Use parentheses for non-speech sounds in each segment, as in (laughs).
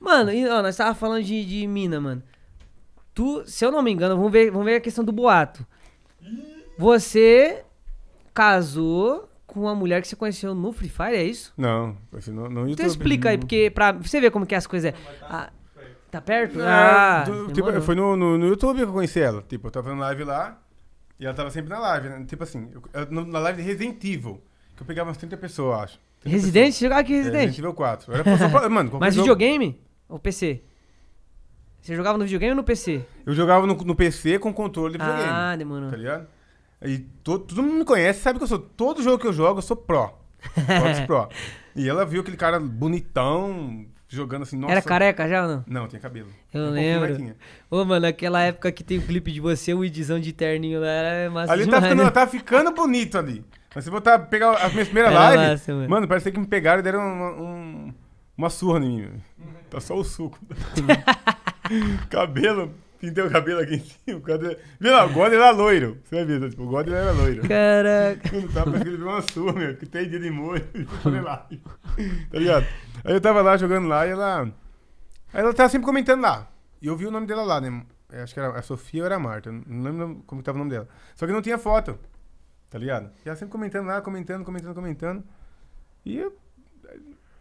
Mano, e, ó, nós tava falando de, de mina, mano. Tu, se eu não me engano, vamos ver, vamos ver a questão do boato. Você casou com uma mulher que você conheceu no Free Fire, é isso? Não, conheci no, no então YouTube. Então explica aí, porque pra você ver como que as coisas é. Tá, ah, tá perto? Ah, tipo, foi no, no, no, YouTube que eu conheci ela. Tipo, eu tava fazendo live lá e ela tava sempre na live, né? Tipo assim, eu, na live de Resident Evil, que eu pegava umas 30 pessoas, acho. Residente Resident? Pessoas. Jogava ah, aqui Resident? É, Resident Evil 4. Era, só, mano, Mas jogo... videogame? O PC? Você jogava no videogame ou no PC? Eu jogava no, no PC com controle de ah, videogame. Ah, demorou. Tá ligado? E to, todo mundo me conhece, sabe que eu sou. Todo jogo que eu jogo, eu sou pró. Xbox Pro. (laughs) E ela viu aquele cara bonitão, jogando assim, nossa. Era careca já ou não? Não, tinha cabelo. Eu um lembro. Ô, mano, aquela época que tem o clipe de você, o Idzão de terninho lá, era massa Ali tá ficando, tá ficando bonito ali. Mas se botar, pegar as minhas primeiras lives, mano. mano, parece que me pegaram e deram uma, um, uma surra em mim. Uhum. Tá só o suco. (laughs) cabelo. Pintei o cabelo aqui em cima. Viu, não, o God era loiro. Você vai ver, tá, tipo, o God era loiro. Caraca. Quando tava ele deu uma sua, meu, que tem dia de molho. (laughs) Tá ligado? Aí eu tava lá jogando lá e ela. Aí ela tava tá sempre comentando lá. E eu vi o nome dela lá, né? É, acho que era a Sofia ou era a Marta. Não lembro como tava o nome dela. Só que não tinha foto. Tá ligado? E ela sempre comentando lá, comentando, comentando, comentando. E eu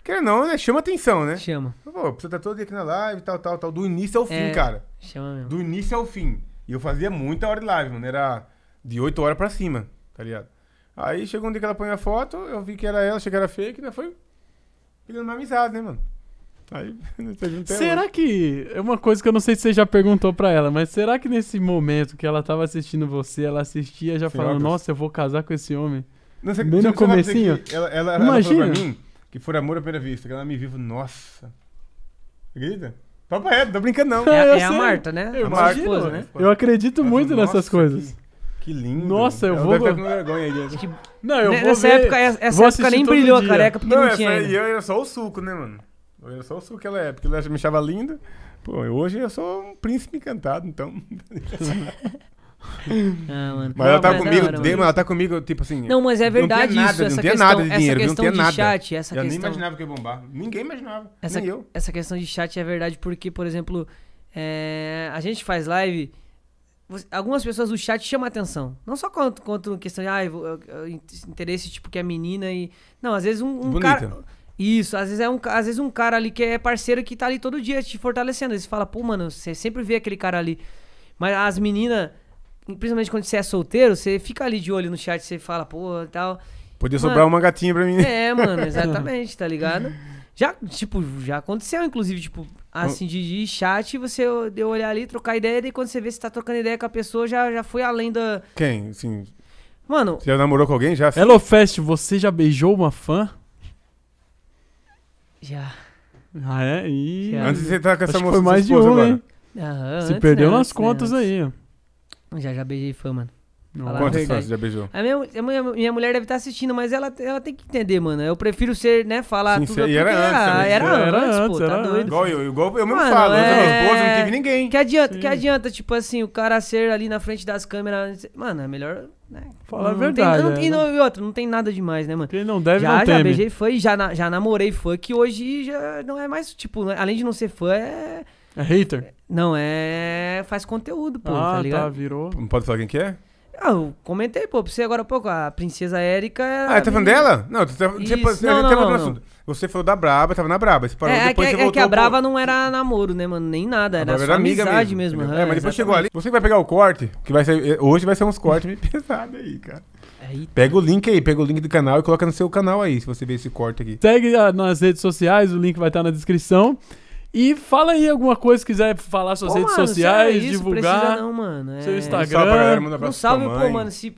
Quer não, né? Chama atenção, né? Chama. Pô, você tá todo dia aqui na live, tal, tal, tal. Do início ao fim, é, cara. Chama mesmo. Do início ao fim. E eu fazia muita hora de live, mano. Era de 8 horas pra cima, tá ligado? Aí chegou um dia que ela põe a foto, eu vi que era ela, achei que era fake, né? Foi pegando uma amizade, né, mano? Aí, (laughs) será que. É uma coisa que eu não sei se você já perguntou pra ela, mas será que nesse momento que ela tava assistindo você, ela assistia já falando, nossa, eu vou casar com esse homem? Não, você, Bem no comecinho? Ela, ela, Imagina. Ela que for amor à primeira vista, que ela me vivo, nossa. Acredita? é, não tô brincando não. É, é a Marta, né? Eu, a Marta, esposa, né? eu acredito muito nessas coisas. Que, que lindo. Nossa, eu ela vou. Deve estar tá vergonha aí, gente. Não, eu nessa vou. Ver, época, essa época nem brilhou a careca porque não, não é tinha. E eu era só o suco, né, mano? Eu era só o suco que ela é, porque ela me achava linda. Pô, hoje eu sou um príncipe encantado, então. (laughs) Ah, mano. Mas ela tá mas é comigo, hora, ela tá comigo, tipo assim. Não, mas é verdade não tinha nada, isso, não tinha questão- nada de dinheiro, essa questão não tinha de nada. chat, essa eu nem imaginava que ia bombar. Ninguém imaginava. Essa, Nem eu. essa questão de chat é verdade porque, por exemplo, é, a gente faz live. você- Algumas pessoas do chat chamam atenção. Não só quanto, quanto questão de ah, eu eu- eu- interesse tipo que é menina e. Não, às vezes um, um cara. Isso, às vezes é um, às vezes um cara ali que é parceiro que tá ali todo dia te fortalecendo. Eles falam, pô, mano, você sempre vê aquele cara ali. Mas as meninas principalmente quando você é solteiro, você fica ali de olho no chat, você fala, pô tal. Podia mano, sobrar uma gatinha pra mim, né? É, mano, (laughs) exatamente, tá ligado? Já, tipo, já aconteceu, inclusive, tipo, assim, de, de chat, você deu olhar ali, trocar ideia, e quando você vê se tá trocando ideia com a pessoa, já, já foi além da. Quem? Assim. Mano. Você já namorou com alguém? Já? Hello Fest, você já beijou uma fã? Já. Ah, é? E... Já. Antes de você estar com essa moça. Foi mais de um, agora. Né? Aham, se perdeu nas né, né, contas aí, ó. Já, já beijei fã, mano. Quantas você já beijou? A minha, a minha, minha mulher deve estar tá assistindo, mas ela, ela tem que entender, mano. Eu prefiro ser, né, falar Sim, tudo. E era, era, ah, era, era, era antes, pô, tá era tá doido. Igual eu, igual eu mesmo falo, é... eu não tive ninguém. Que adianta, Sim. que adianta, tipo assim, o cara ser ali na frente das câmeras. Né, mano, é melhor. Né? Falar a verdade. Tem, é, né? não, é, e, não, não tem nada demais, né, mano? Quem não deve, já, não Já beijei fã e já, já namorei fã, que hoje já não é mais, tipo, né, além de não ser fã, é é hater? Não, é. Faz conteúdo, pô, ah, tá, tá ligado? tá, virou. Não pode falar quem que é? Ah, eu comentei, pô, pra você agora há pouco. A princesa Érica. É ah, tá falando dela? Não, você, tá falando do assunto. você falou da Braba, tava na Braba. Você parou, é, depois é, você é que a Braba pô. não era namoro, né, mano? Nem nada, era, só amizade mesmo. mesmo. É, é, mas depois chegou ali. Você vai pegar o corte, que vai ser. Eh, hoje vai ser uns cortes meio (laughs) pesados aí, cara. É, eita. Pega o link aí, pega o link do canal e coloca no seu canal aí, se você ver esse corte aqui. Segue ah, nas redes sociais, o link vai estar na descrição. E fala aí alguma coisa, quiser falar suas redes mano, é sociais, isso, divulgar. Não, mano. É... Seu Instagram. Um salve, galera, manda um salve pô, mano. Se...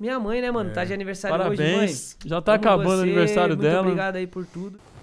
Minha mãe, né, mano? É. Tá de é. aniversário Parabéns. hoje, mãe. Já tá Como acabando você, o aniversário muito dela. Muito obrigado aí por tudo.